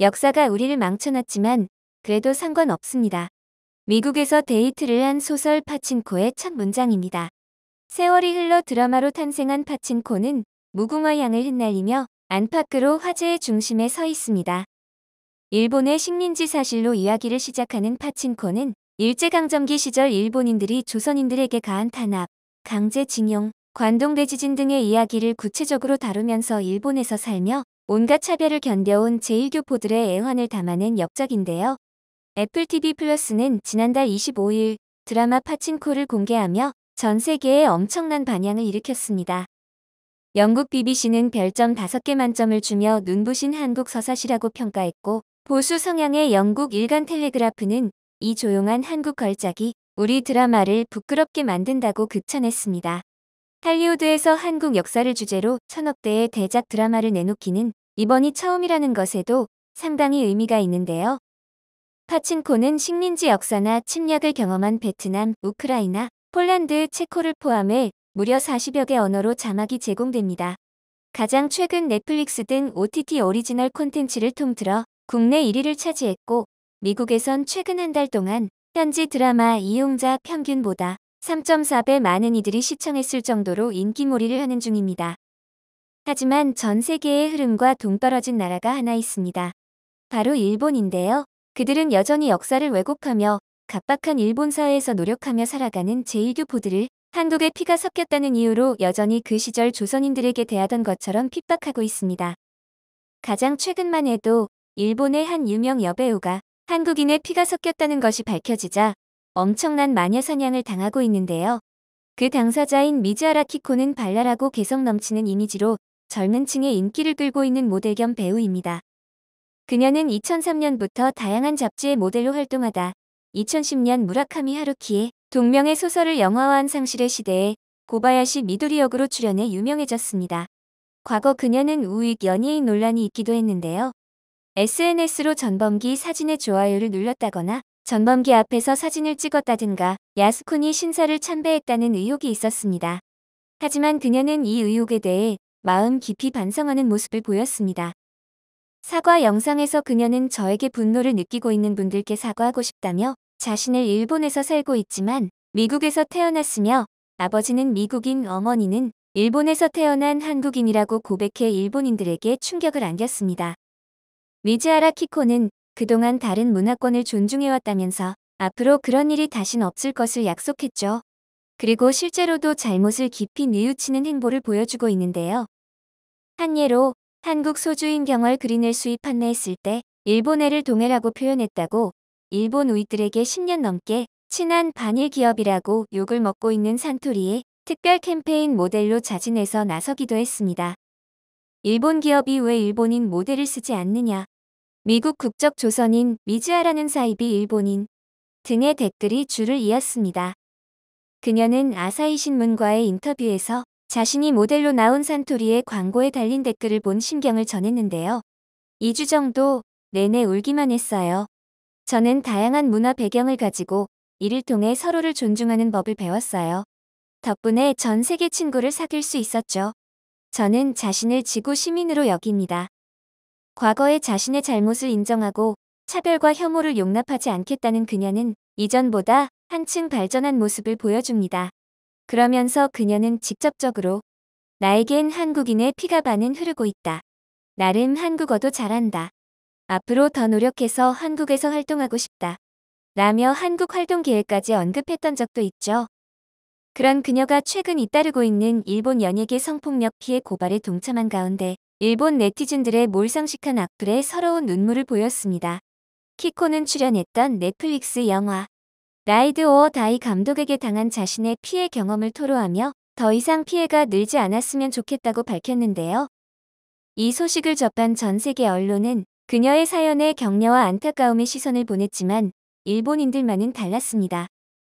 역사가 우리를 망쳐놨지만 그래도 상관없습니다. 미국에서 데이트를 한 소설 파친코의 첫 문장입니다. 세월이 흘러 드라마로 탄생한 파친코는 무궁화 양을 흩날리며 안팎으로 화제의 중심에 서 있습니다. 일본의 식민지 사실로 이야기를 시작하는 파친코는 일제강점기 시절 일본인들이 조선인들에게 가한 탄압, 강제징용, 관동대지진 등의 이야기를 구체적으로 다루면서 일본에서 살며 온갖 차별을 견뎌온 제1교포들의 애환을 담아낸 역작인데요. 애플TV 플러스는 지난달 25일 드라마 파친코를 공개하며 전 세계에 엄청난 반향을 일으켰습니다. 영국 BBC는 별점 5개 만점을 주며 눈부신 한국 서사시라고 평가했고 보수 성향의 영국 일간 텔레그라프는 이 조용한 한국 걸작이 우리 드라마를 부끄럽게 만든다고 극찬했습니다. 할리우드에서 한국 역사를 주제로 천억대의 대작 드라마를 내놓기는 이번이 처음이라는 것에도 상당히 의미가 있는데요. 파친코는 식민지 역사나 침략을 경험한 베트남, 우크라이나, 폴란드, 체코를 포함해 무려 40여 개 언어로 자막이 제공됩니다. 가장 최근 넷플릭스 등 OTT 오리지널 콘텐츠를 통틀어 국내 1위를 차지했고 미국에선 최근 한 달 동안 현지 드라마 이용자 평균보다 3.4배 많은 이들이 시청했을 정도로 인기몰이를 하는 중입니다. 하지만 전 세계의 흐름과 동떨어진 나라가 하나 있습니다. 바로 일본인데요. 그들은 여전히 역사를 왜곡하며 각박한 일본 사회에서 노력하며 살아가는 제1교포들을 한국에 피가 섞였다는 이유로 여전히 그 시절 조선인들에게 대하던 것처럼 핍박하고 있습니다. 가장 최근만 해도 일본의 한 유명 여배우가 한국인의 피가 섞였다는 것이 밝혀지자 엄청난 마녀 사냥을 당하고 있는데요. 그 당사자인 미즈아라 키코는 발랄하고 개성 넘치는 이미지로 젊은 층의 인기를 끌고 있는 모델 겸 배우입니다. 그녀는 2003년부터 다양한 잡지의 모델로 활동하다 2010년 무라카미 하루키의 동명의 소설을 영화화한 상실의 시대에 고바야시 미도리 역으로 출연해 유명해졌습니다. 과거 그녀는 우익 연예인 논란이 있기도 했는데요. SNS로 전범기 사진의 좋아요를 눌렀다거나 전범기 앞에서 사진을 찍었다든가 야스쿠이 신사를 참배했다는 의혹이 있었습니다. 하지만 그녀는 이 의혹에 대해 마음 깊이 반성하는 모습을 보였습니다. 사과 영상에서 그녀는 저에게 분노를 느끼고 있는 분들께 사과하고 싶다며 자신을 일본에서 살고 있지만 미국에서 태어났으며 아버지는 미국인 어머니는 일본에서 태어난 한국인이라고 고백해 일본인들에게 충격을 안겼습니다. 미즈하라 키코는 그동안 다른 문화권을 존중해왔다면서 앞으로 그런 일이 다신 없을 것을 약속했죠. 그리고 실제로도 잘못을 깊이 뉘우치는 행보를 보여주고 있는데요. 한 예로 한국 소주인 경월 그린을 수입 판매했을 때 일본애를 동해라고 표현했다고 일본 우익들에게 10년 넘게 친한 반일 기업이라고 욕을 먹고 있는 산토리에 특별 캠페인 모델로 자진해서 나서기도 했습니다. 일본 기업이 왜 일본인 모델을 쓰지 않느냐. 미국 국적 조선인 미즈아라는 사입이 일본인 등의 댓글이 줄을 이었습니다. 그녀는 아사히 신문과의 인터뷰에서 자신이 모델로 나온 산토리의 광고에 달린 댓글을 본 심경을 전했는데요. 2주 정도 내내 울기만 했어요. 저는 다양한 문화 배경을 가지고 이를 통해 서로를 존중하는 법을 배웠어요. 덕분에 전 세계 친구를 사귈 수 있었죠. 저는 자신을 지구 시민으로 여깁니다. 과거의 자신의 잘못을 인정하고 차별과 혐오를 용납하지 않겠다는 그녀는 이전보다 한층 발전한 모습을 보여줍니다. 그러면서 그녀는 직접적으로 나에겐 한국인의 피가 반은 흐르고 있다. 나름 한국어도 잘한다. 앞으로 더 노력해서 한국에서 활동하고 싶다. 라며 한국 활동 계획까지 언급했던 적도 있죠. 그런 그녀가 최근 잇따르고 있는 일본 연예계 성폭력 피해 고발에 동참한 가운데 일본 네티즌들의 몰상식한 악플에 서러운 눈물을 보였습니다. 키코는 출연했던 넷플릭스 영화 라이드 오어 다이 감독에게 당한 자신의 피해 경험을 토로하며 더 이상 피해가 늘지 않았으면 좋겠다고 밝혔는데요. 이 소식을 접한 전 세계 언론은 그녀의 사연에 격려와 안타까움의 시선을 보냈지만 일본인들만은 달랐습니다.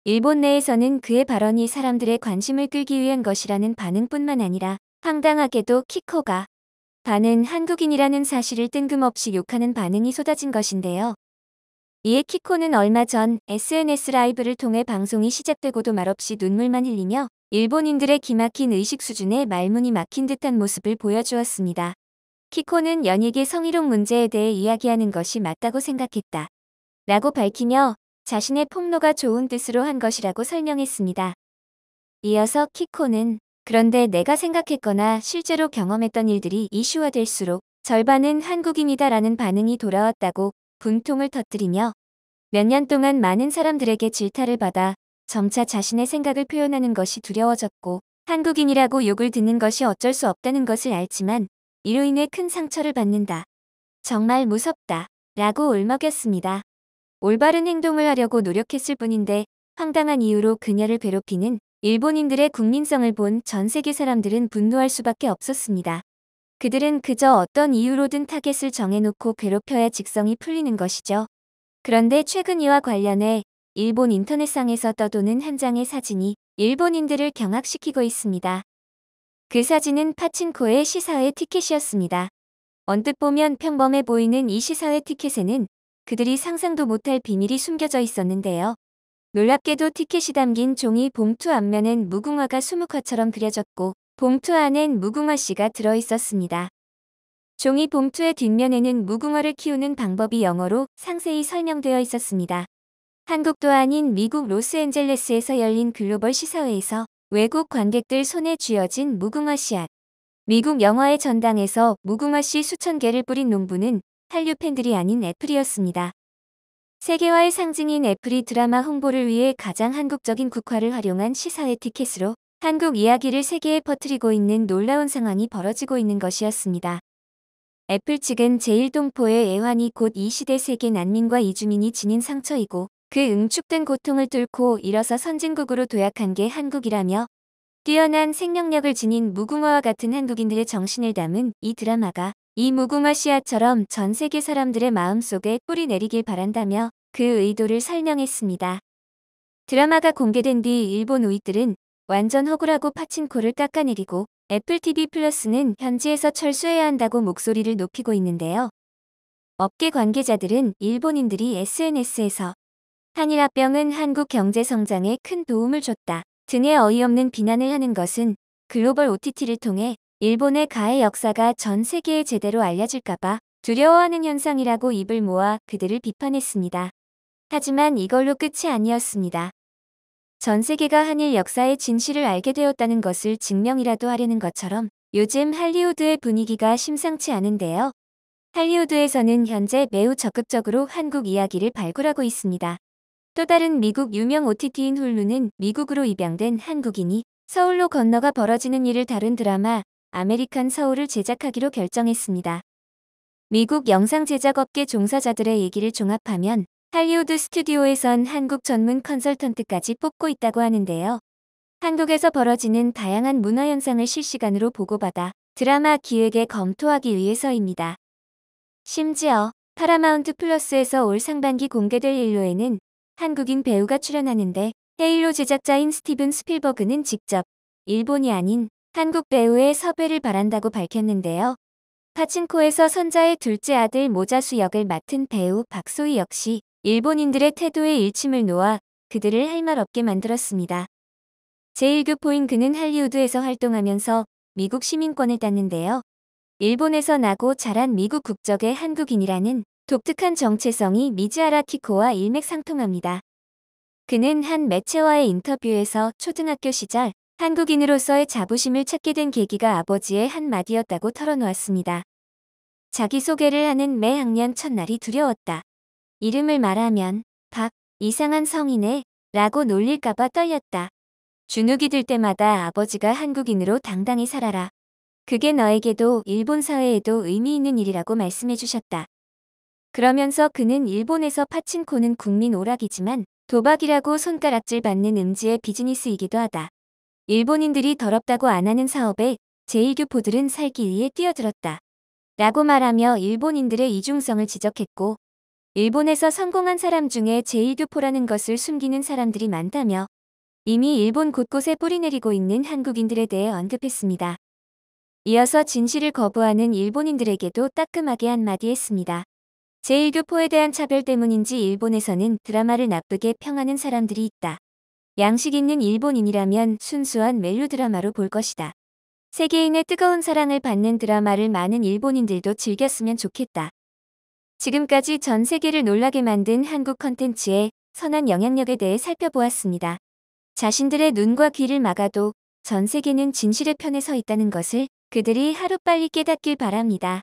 일본 내에서는 그의 발언이 사람들의 관심을 끌기 위한 것이라는 반응뿐만 아니라 황당하게도 키코가 반은 한국인이라는 사실을 뜬금없이 욕하는 반응이 쏟아진 것인데요. 이에 키코는 얼마 전 SNS 라이브를 통해 방송이 시작되고도 말없이 눈물만 흘리며 일본인들의 기막힌 의식 수준에 말문이 막힌 듯한 모습을 보여주었습니다. 키코는 연예계 성희롱 문제에 대해 이야기하는 것이 맞다고 생각했다. 라고 밝히며 자신의 폭로가 좋은 뜻으로 한 것이라고 설명했습니다. 이어서 키코는 그런데 내가 생각했거나 실제로 경험했던 일들이 이슈화될수록 절반은 한국인이다라는 반응이 돌아왔다고 분통을 터뜨리며 몇 년 동안 많은 사람들에게 질타를 받아 점차 자신의 생각을 표현하는 것이 두려워졌고 한국인이라고 욕을 듣는 것이 어쩔 수 없다는 것을 알지만 이로 인해 큰 상처를 받는다. 정말 무섭다. 라고 올먹였습니다. 올바른 행동을 하려고 노력했을 뿐인데 황당한 이유로 그녀를 괴롭히는 일본인들의 국민성을 본 전 세계 사람들은 분노할 수밖에 없었습니다. 그들은 그저 어떤 이유로든 타겟을 정해놓고 괴롭혀야 직성이 풀리는 것이죠. 그런데 최근 이와 관련해 일본 인터넷상에서 떠도는 한 장의 사진이 일본인들을 경악시키고 있습니다. 그 사진은 파친코의 시사회 티켓이었습니다. 언뜻 보면 평범해 보이는 이 시사회 티켓에는 그들이 상상도 못할 비밀이 숨겨져 있었는데요. 놀랍게도 티켓이 담긴 종이 봉투 앞면엔 무궁화가 수묵화처럼 그려졌고 봉투 안엔 무궁화 씨가 들어있었습니다. 종이 봉투의 뒷면에는 무궁화를 키우는 방법이 영어로 상세히 설명되어 있었습니다. 한국도 아닌 미국 로스앤젤레스에서 열린 글로벌 시사회에서 외국 관객들 손에 쥐어진 무궁화 씨앗. 미국 영화의 전당에서 무궁화 씨 수천 개를 뿌린 농부는 한류 팬들이 아닌 애플이었습니다. 세계화의 상징인 애플이 드라마 홍보를 위해 가장 한국적인 국화를 활용한 시사회 티켓으로 한국 이야기를 세계에 퍼뜨리고 있는 놀라운 상황이 벌어지고 있는 것이었습니다. 애플 측은 제1동포의 애환이 곧 이 시대 세계 난민과 이주민이 지닌 상처이고 그 응축된 고통을 뚫고 일어서 선진국으로 도약한 게 한국이라며 뛰어난 생명력을 지닌 무궁화와 같은 한국인들의 정신을 담은 이 드라마가 이 무궁화 씨앗처럼 전 세계 사람들의 마음속에 뿌리 내리길 바란다며 그 의도를 설명했습니다. 드라마가 공개된 뒤 일본 우익들은 완전 허구라고 파친코를 깎아내리고 애플TV 플러스는 현지에서 철수해야 한다고 목소리를 높이고 있는데요. 업계 관계자들은 일본인들이 SNS에서 한일합병은 한국 경제 성장에 큰 도움을 줬다 등의 어이없는 비난을 하는 것은 글로벌 OTT를 통해 일본의 가해 역사가 전 세계에 제대로 알려질까봐 두려워하는 현상이라고 입을 모아 그들을 비판했습니다. 하지만 이걸로 끝이 아니었습니다. 전 세계가 한일 역사의 진실을 알게 되었다는 것을 증명이라도 하려는 것처럼 요즘 할리우드의 분위기가 심상치 않은데요. 할리우드에서는 현재 매우 적극적으로 한국 이야기를 발굴하고 있습니다. 또 다른 미국 유명 OTT인 훌루는 미국으로 입양된 한국인이 서울로 건너가 벌어지는 일을 다룬 드라마 아메리칸 서울을 제작하기로 결정했습니다. 미국 영상 제작업계 종사자들의 얘기를 종합하면 할리우드 스튜디오에선 한국 전문 컨설턴트까지 뽑고 있다고 하는데요. 한국에서 벌어지는 다양한 문화 현상을 실시간으로 보고받아 드라마 기획에 검토하기 위해서입니다. 심지어 파라마운트 플러스에서 올 상반기 공개될 일로에는 한국인 배우가 출연하는데 헤일로 제작자인 스티븐 스필버그는 직접 일본이 아닌 한국 배우의 섭외를 바란다고 밝혔는데요. 파친코에서 선자의 둘째 아들 모자수 역을 맡은 배우 박소희 역시 일본인들의 태도에 일침을 놓아 그들을 할 말 없게 만들었습니다. 제1교포인 그는 할리우드에서 활동하면서 미국 시민권을 땄는데요. 일본에서 나고 자란 미국 국적의 한국인이라는 독특한 정체성이 미즈하라 키코와 일맥상통합니다. 그는 한 매체와의 인터뷰에서 초등학교 시절 한국인으로서의 자부심을 찾게 된 계기가 아버지의 한마디였다고 털어놓았습니다. 자기소개를 하는 매 학년 첫날이 두려웠다. 이름을 말하면 박, 이상한 성인네 라고 놀릴까봐 떨렸다. 준욱이들 때마다 아버지가 한국인으로 당당히 살아라. 그게 너에게도 일본 사회에도 의미 있는 일이라고 말씀해 주셨다. 그러면서 그는 일본에서 파친코는 국민 오락이지만 도박이라고 손가락질 받는 음지의 비즈니스이기도 하다. 일본인들이 더럽다고 안 하는 사업에 제1교포들은 살기 위해 뛰어들었다. 라고 말하며 일본인들의 이중성을 지적했고 일본에서 성공한 사람 중에 제이교포라는 것을 숨기는 사람들이 많다며 이미 일본 곳곳에 뿌리내리고 있는 한국인들에 대해 언급했습니다. 이어서 진실을 거부하는 일본인들에게도 따끔하게 한마디 했습니다. 제1교포에 대한 차별 때문인지 일본에서는 드라마를 나쁘게 평하는 사람들이 있다. 양식 있는 일본인이라면 순수한 멜로 드라마로 볼 것이다. 세계인의 뜨거운 사랑을 받는 드라마를 많은 일본인들도 즐겼으면 좋겠다. 지금까지 전 세계를 놀라게 만든 한국 컨텐츠의 선한 영향력에 대해 살펴보았습니다. 자신들의 눈과 귀를 막아도 전 세계는 진실의 편에 서 있다는 것을 그들이 하루빨리 깨닫길 바랍니다.